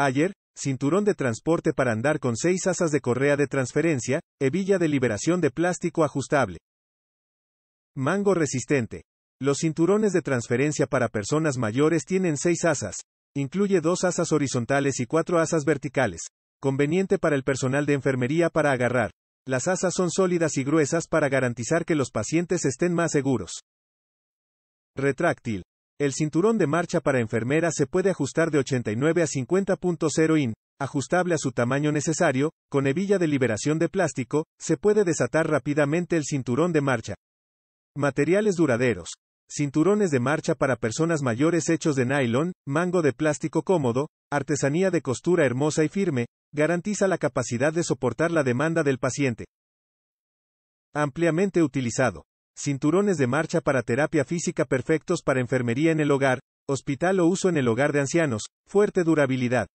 Ayer, cinturón de transporte para andar con seis asas de correa de transferencia, hebilla de liberación de plástico ajustable. Mango resistente. Los cinturones de transferencia para personas mayores tienen seis asas. Incluye dos asas horizontales y cuatro asas verticales. Conveniente para el personal de enfermería para agarrar. Las asas son sólidas y gruesas para garantizar que los pacientes estén más seguros. Retráctil. El cinturón de marcha para enfermeras se puede ajustar de 89 a 50.0 in, ajustable a su tamaño necesario, con hebilla de liberación de plástico, se puede desatar rápidamente el cinturón de marcha. Materiales duraderos. Cinturones de marcha para personas mayores hechos de nylon, mango de plástico cómodo, artesanía de costura hermosa y firme, garantiza la capacidad de soportar la demanda del paciente. Ampliamente utilizado cinturones de marcha para terapia física perfectos para enfermería en el hogar, hospital o uso en el hogar de ancianos, fuerte durabilidad.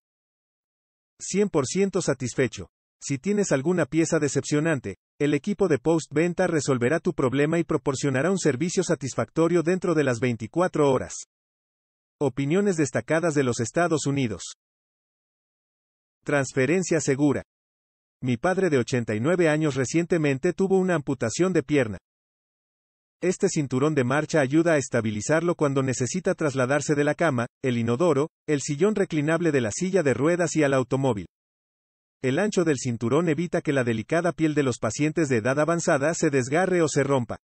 100% satisfecho. Si tienes alguna pieza decepcionante, el equipo de postventa resolverá tu problema y proporcionará un servicio satisfactorio dentro de las 24 horas. Opiniones destacadas de los Estados Unidos. Transferencia segura. Mi padre de 89 años recientemente tuvo una amputación de pierna, este cinturón de marcha ayuda a estabilizarlo cuando necesita trasladarse de la cama, el inodoro, el sillón reclinable de la silla de ruedas y al automóvil. El ancho del cinturón evita que la delicada piel de los pacientes de edad avanzada se desgarre o se rompa.